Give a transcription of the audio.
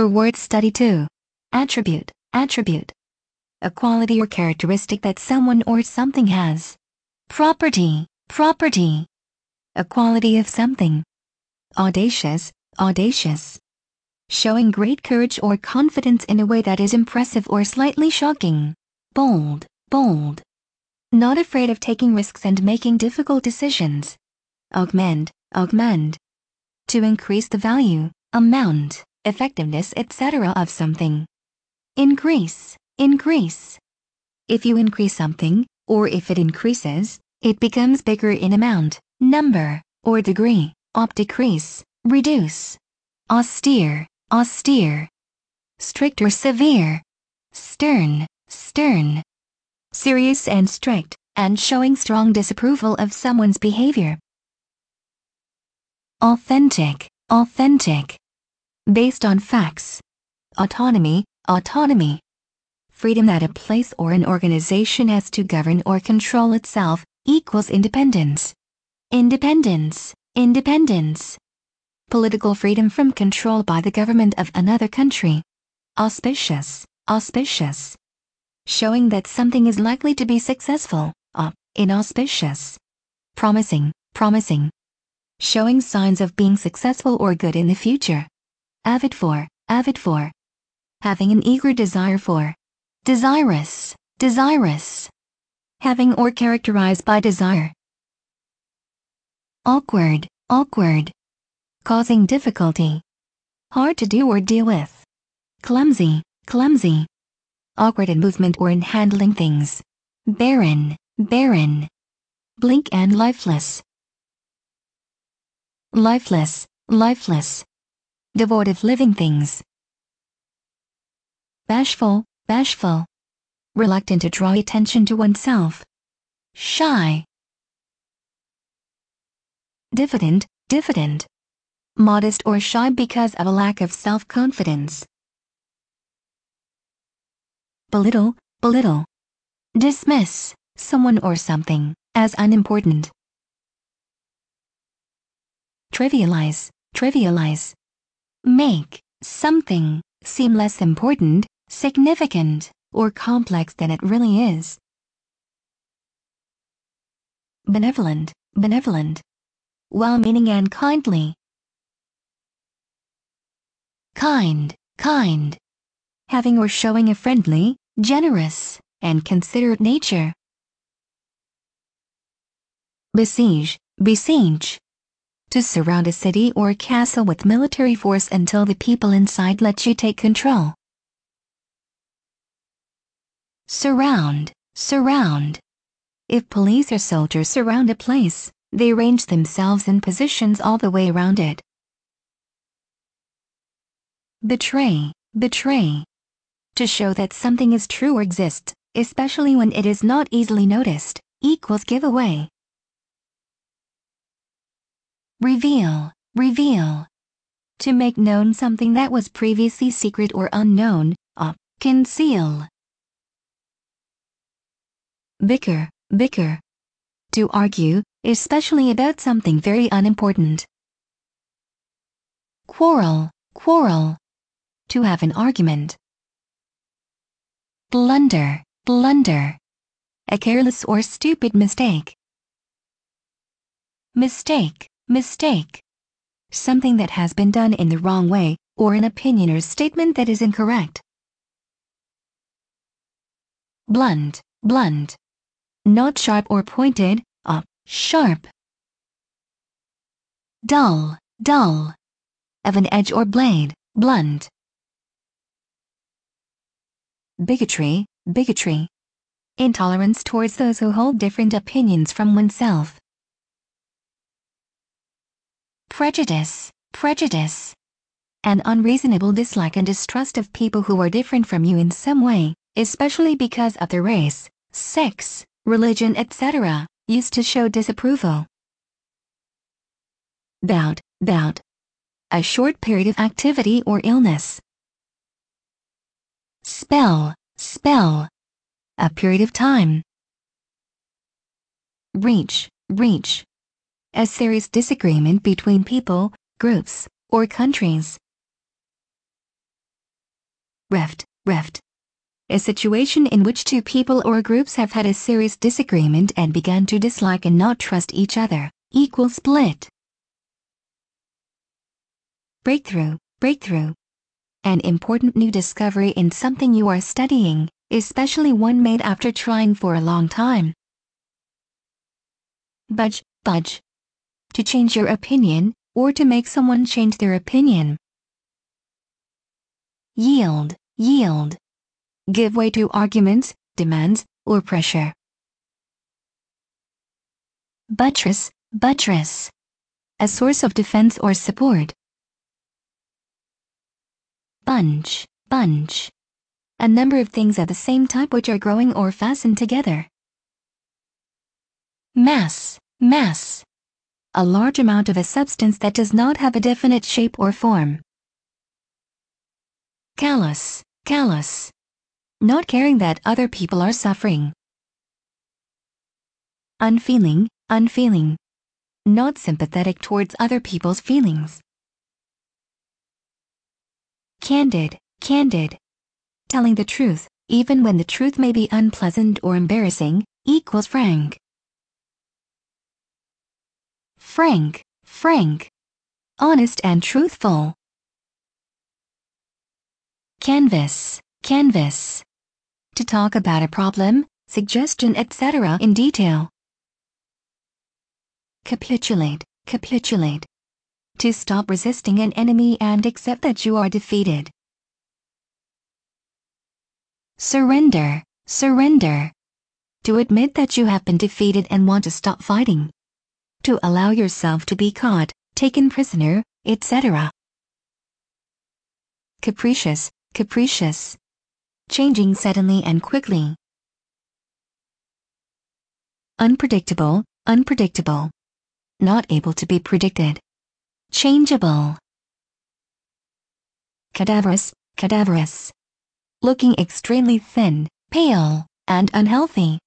For word study 2. Attribute, attribute. A quality or characteristic that someone or something has. Property, property. A quality of something. Audacious, audacious. Showing great courage or confidence in a way that is impressive or slightly shocking. Bold, bold. Not afraid of taking risks and making difficult decisions. Augment, augment. To increase the value, amount effectiveness, etc. of something. Increase, increase. If you increase something, or if it increases, it becomes bigger in amount, number, or degree, op decrease, reduce. Austere, austere. Strict or severe. Stern, stern. Serious and strict, and showing strong disapproval of someone's behavior. Authentic, authentic based on facts. Autonomy, autonomy. Freedom that a place or an organization has to govern or control itself, equals independence. Independence, independence. Political freedom from control by the government of another country. Auspicious, auspicious. Showing that something is likely to be successful, uh, inauspicious. Promising, promising. Showing signs of being successful or good in the future avid for, avid for. Having an eager desire for, desirous, desirous. Having or characterized by desire. Awkward, awkward. Causing difficulty. Hard to do or deal with. Clumsy, clumsy. Awkward in movement or in handling things. Barren, barren. Blink and lifeless. Lifeless, lifeless devoid of living things. Bashful, bashful. Reluctant to draw attention to oneself. Shy. Diffident, diffident. Modest or shy because of a lack of self-confidence. Belittle, belittle. Dismiss someone or something as unimportant. Trivialize, trivialize. Make something seem less important, significant, or complex than it really is. Benevolent, benevolent, well meaning and kindly. Kind, kind, having or showing a friendly, generous, and considerate nature. Besiege, besiege, to surround a city or a castle with military force until the people inside let you take control. Surround, surround. If police or soldiers surround a place, they arrange themselves in positions all the way around it. Betray, betray. To show that something is true or exists, especially when it is not easily noticed, equals giveaway. Reveal, reveal. To make known something that was previously secret or unknown, uh, conceal. Bicker, bicker. To argue, especially about something very unimportant. Quarrel, quarrel. To have an argument. Blunder, blunder. A careless or stupid mistake. Mistake, Mistake. Something that has been done in the wrong way, or an opinion or statement that is incorrect. Blunt, blunt. Not sharp or pointed, up, uh, sharp. Dull, dull. Of an edge or blade, blunt. Bigotry, bigotry. Intolerance towards those who hold different opinions from oneself prejudice, prejudice. An unreasonable dislike and distrust of people who are different from you in some way, especially because of their race, sex, religion, etc., used to show disapproval. Doubt, doubt. A short period of activity or illness. Spell, spell. A period of time. Reach, reach as there is disagreement between people, groups, or countries. Reft, reft. A situation in which two people or groups have had a serious disagreement and begun to dislike and not trust each other, equal split. Breakthrough, breakthrough. An important new discovery in something you are studying, especially one made after trying for a long time. Budge, budge to change your opinion, or to make someone change their opinion. Yield, yield. Give way to arguments, demands, or pressure. Buttress, buttress. A source of defense or support. Bunch, bunch. A number of things of the same type which are growing or fastened together. Mass, mass a large amount of a substance that does not have a definite shape or form. Callous, callous. Not caring that other people are suffering. Unfeeling, unfeeling. Not sympathetic towards other people's feelings. Candid, candid. Telling the truth, even when the truth may be unpleasant or embarrassing, equals frank frank, frank, honest and truthful. Canvas, canvas. To talk about a problem, suggestion, etc. in detail. Capitulate, capitulate. To stop resisting an enemy and accept that you are defeated. Surrender, surrender. To admit that you have been defeated and want to stop fighting to allow yourself to be caught, taken prisoner, etc. Capricious, capricious. Changing suddenly and quickly. Unpredictable, unpredictable. Not able to be predicted. Changeable. Cadaverous, cadaverous. Looking extremely thin, pale, and unhealthy.